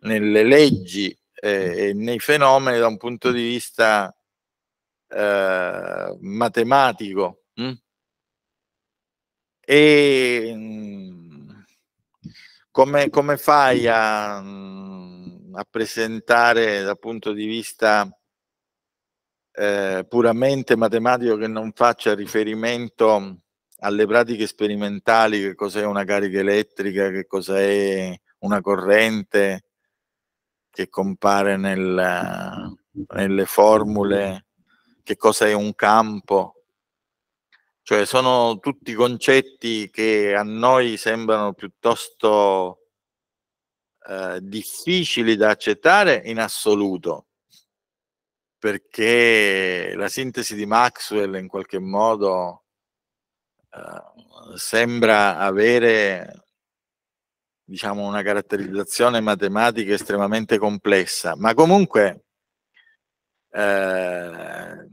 nelle leggi eh, mm. e nei fenomeni da un punto mm. di vista eh, matematico. Hm? E come, come, fai a, a, presentare dal punto di vista eh, puramente matematico che non faccia riferimento alle pratiche sperimentali, che cos'è una carica elettrica, che cos'è una corrente, che compare nel, nelle formule, che cosa è un campo, cioè sono tutti concetti che a noi sembrano piuttosto eh, difficili da accettare in assoluto, perché la sintesi di Maxwell in qualche modo eh, sembra avere diciamo, una caratterizzazione matematica estremamente complessa, ma comunque eh,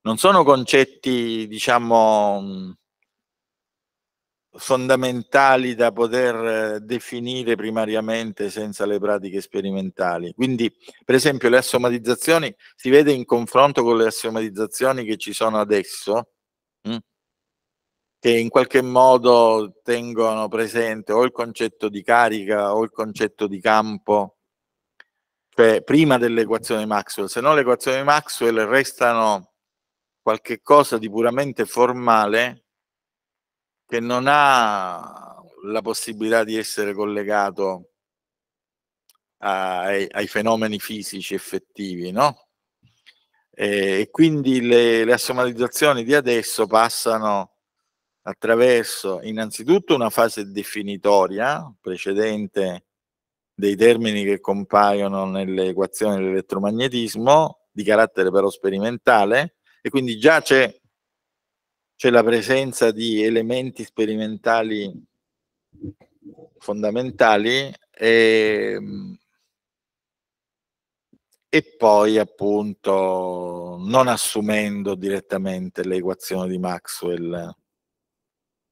non sono concetti, diciamo, fondamentali da poter eh, definire primariamente senza le pratiche sperimentali. Quindi, per esempio, le assomatizzazioni si vede in confronto con le assomatizzazioni che ci sono adesso, che in qualche modo tengono presente o il concetto di carica o il concetto di campo, cioè prima dell'equazione di Maxwell, se no le equazioni di Maxwell restano qualche cosa di puramente formale che non ha la possibilità di essere collegato ai, ai, fenomeni fisici effettivi, no? E, quindi le, le, assomatizzazioni di adesso passano attraverso innanzitutto una fase definitoria precedente dei termini che compaiono nelle equazioni dell'elettromagnetismo, di carattere però sperimentale, e quindi già c'è, la presenza di elementi sperimentali fondamentali e, ehm, e poi appunto non assumendo direttamente l'equazione di Maxwell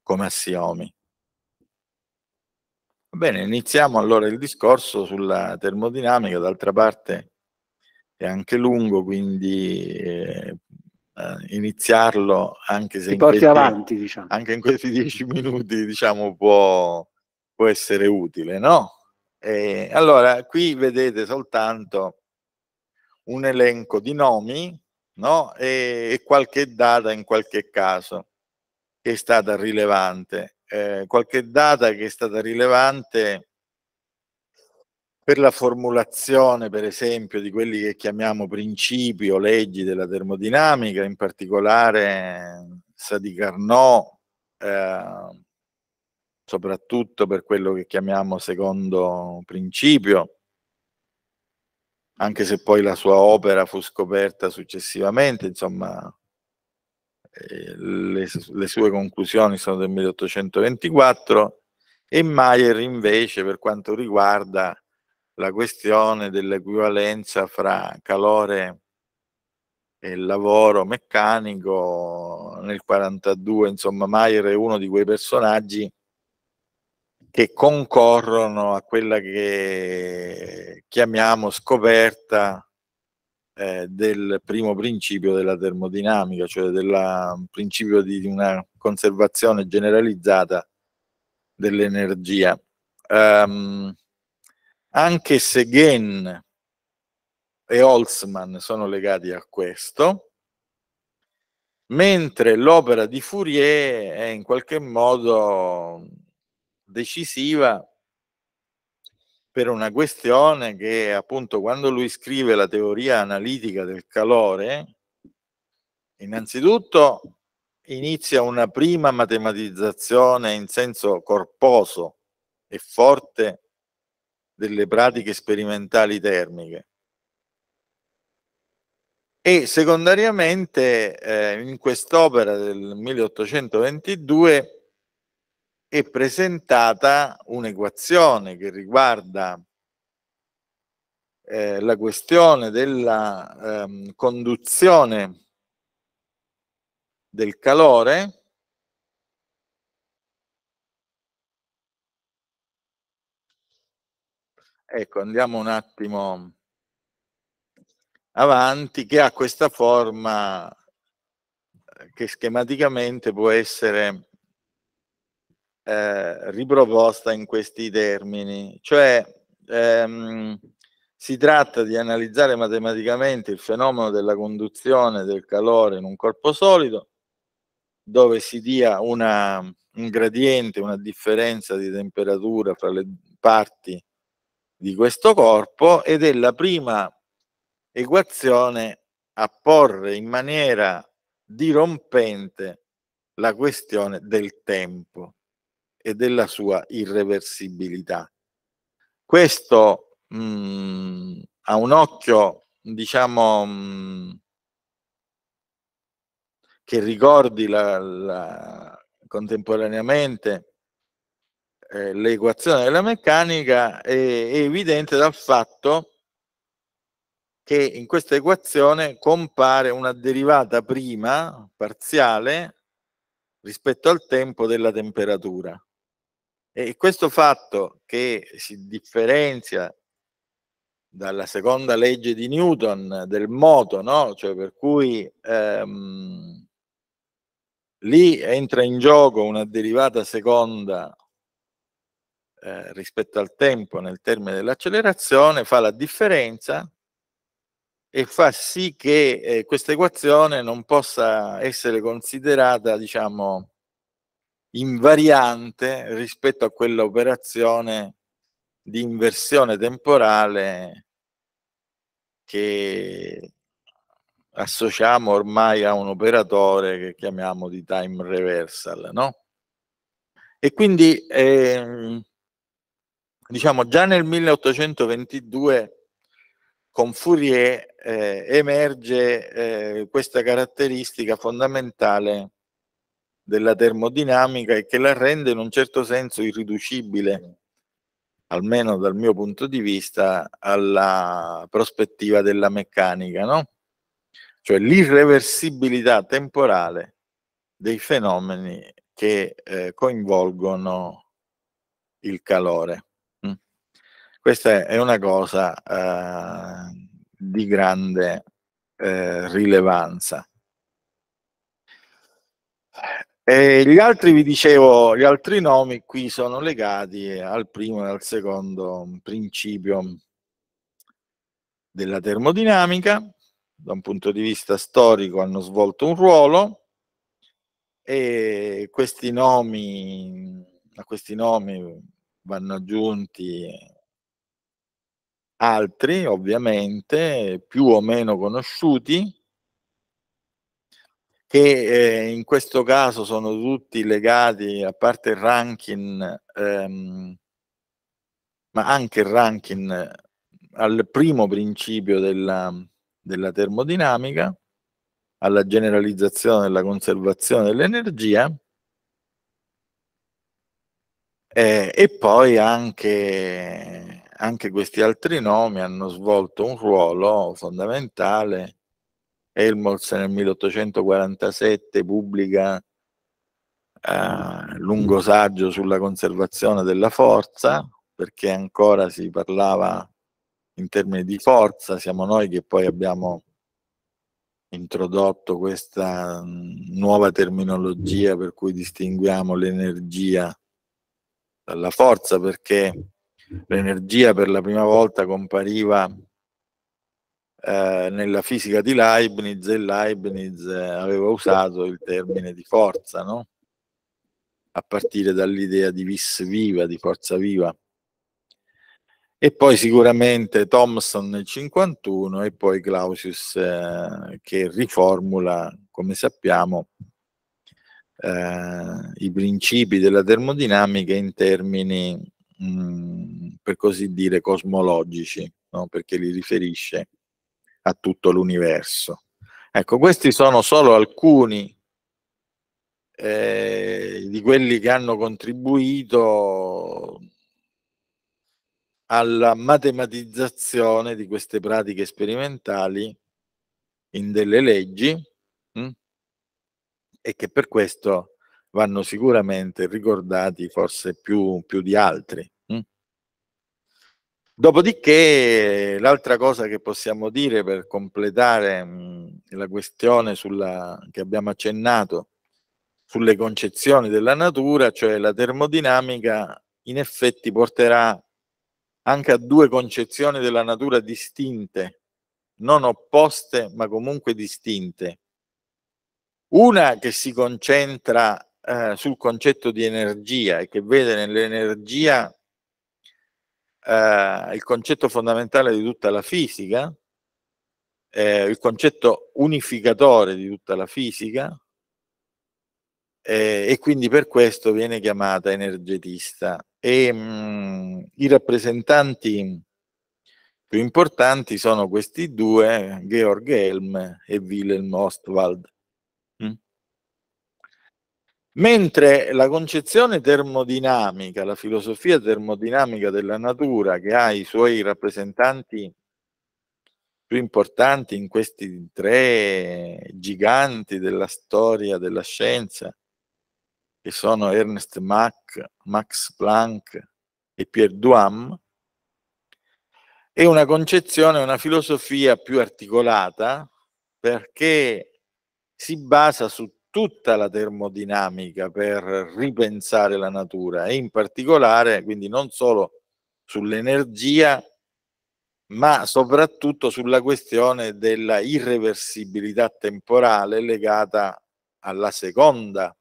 come assiomi. Bene, iniziamo allora il discorso sulla termodinamica, d'altra parte è anche lungo, quindi eh, eh iniziarlo anche se... Ti porti questi, avanti, diciamo. Anche in questi dieci minuti, diciamo, può, può essere utile, no? E allora, qui vedete soltanto un elenco di nomi, no? E, e qualche data in qualche caso che è stata rilevante. Eh, qualche data che è stata rilevante per la formulazione, per esempio, di quelli che chiamiamo principi o leggi della termodinamica, in particolare Sadi Carnot, eh, soprattutto per quello che chiamiamo secondo principio, anche se poi la sua opera fu scoperta successivamente, insomma, le, le sue conclusioni sono del 1824 e Mayer invece per quanto riguarda la questione dell'equivalenza fra calore e lavoro meccanico nel 42 insomma Mayer è uno di quei personaggi che concorrono a quella che chiamiamo scoperta eh, del primo principio della termodinamica, cioè del principio di una conservazione generalizzata dell'energia. Um, anche Seguin e Holzmann sono legati a questo, mentre l'opera di Fourier è in qualche modo decisiva per una questione che appunto quando lui scrive la teoria analitica del calore, innanzitutto inizia una prima matematizzazione in senso corposo e forte delle pratiche sperimentali termiche. E secondariamente eh, in quest'opera del 1822 è presentata un'equazione che riguarda eh, la questione della ehm, conduzione del calore ecco andiamo un attimo avanti che ha questa forma eh, che schematicamente può essere eh, riproposta in questi termini, cioè ehm, si tratta di analizzare matematicamente il fenomeno della conduzione del calore in un corpo solido, dove si dia una, un gradiente, una differenza di temperatura fra le parti di questo corpo ed è la prima equazione a porre in maniera dirompente la questione del tempo e della sua irreversibilità. Questo mh, mm, a un occhio, diciamo, mh, mm, che ricordi la, la, contemporaneamente eh, l'equazione della meccanica è, è evidente dal fatto che in questa equazione compare una derivata prima parziale rispetto al tempo della temperatura. E questo fatto che si differenzia dalla seconda legge di Newton del moto, no? cioè per cui ehm, lì entra in gioco una derivata seconda eh, rispetto al tempo nel termine dell'accelerazione, fa la differenza e fa sì che eh, questa equazione non possa essere considerata, diciamo, invariante rispetto a quell'operazione di inversione temporale che associamo ormai a un operatore che chiamiamo di time reversal, no? E quindi, eh, diciamo, già nel 1822 con Fourier eh, emerge eh, questa caratteristica fondamentale della termodinamica e che la rende in un certo senso irriducibile, almeno dal mio punto di vista, alla prospettiva della meccanica, no? cioè l'irreversibilità temporale dei fenomeni che eh, coinvolgono il calore. Mm. Questa è una cosa eh, di grande eh, rilevanza. E gli altri, vi dicevo, gli altri nomi qui sono legati al primo e al secondo principio della termodinamica, da un punto di vista storico hanno svolto un ruolo e questi nomi, a questi nomi vanno aggiunti altri, ovviamente, più o meno conosciuti, che eh, in questo caso sono tutti legati, a parte il ranking, ehm, ma anche il ranking eh, al primo principio della, della termodinamica, alla generalizzazione della conservazione dell'energia, eh, e poi anche, anche, questi altri nomi hanno svolto un ruolo fondamentale Helmholtz nel 1847 pubblica eh, lungo saggio sulla conservazione della forza, perché ancora si parlava in termini di forza, siamo noi che poi abbiamo introdotto questa mm, nuova terminologia per cui distinguiamo l'energia dalla forza, perché l'energia per la prima volta compariva eh, nella fisica di Leibniz e Leibniz eh, aveva usato il termine di forza, no? a partire dall'idea di vis viva, di forza viva. E poi sicuramente Thomson nel 51 e poi Clausius eh, che riformula, come sappiamo, eh, i principi della termodinamica in termini, mh, mm, per così dire, cosmologici, no? perché li riferisce a tutto l'universo. Ecco, questi sono solo alcuni eh, di quelli che hanno contribuito alla matematizzazione di queste pratiche sperimentali in delle leggi mh? Hm, e che per questo vanno sicuramente ricordati forse più, più di altri. Dopodiché, l'altra cosa che possiamo dire per completare mh, mm, la questione sulla, che abbiamo accennato sulle concezioni della natura, cioè la termodinamica, in effetti porterà anche a due concezioni della natura distinte, non opposte, ma comunque distinte. Una che si concentra eh, sul concetto di energia e che vede nell'energia eh, il concetto fondamentale di tutta la fisica, eh, il concetto unificatore di tutta la fisica eh, e quindi per questo viene chiamata energetista. E, mh, mm, I rappresentanti più importanti sono questi due, Georg Helm e Wilhelm Ostwald. Mentre la concezione termodinamica, la filosofia termodinamica della natura, che ha i suoi rappresentanti più importanti in questi tre giganti della storia della scienza, che sono Ernest Mach, Max Planck e Pierre Duham, è una concezione, una filosofia più articolata perché si basa su tutta la termodinamica per ripensare la natura e in particolare quindi non solo sull'energia ma soprattutto sulla questione della irreversibilità temporale legata alla seconda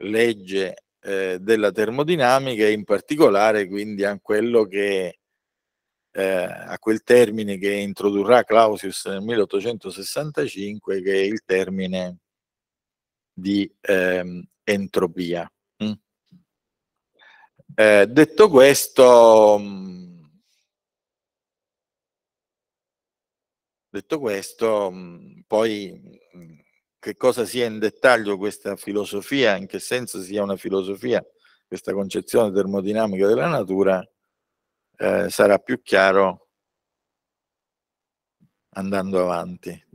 legge eh, della termodinamica e in particolare quindi a quello che eh, a quel termine che introdurrà Clausius nel 1865 che è il termine di ehm, entropia. Mm. Eh, detto questo, mm, detto questo mm, poi mm, che cosa sia in dettaglio questa filosofia, in che senso sia una filosofia, questa concezione termodinamica della natura, eh, sarà più chiaro andando avanti.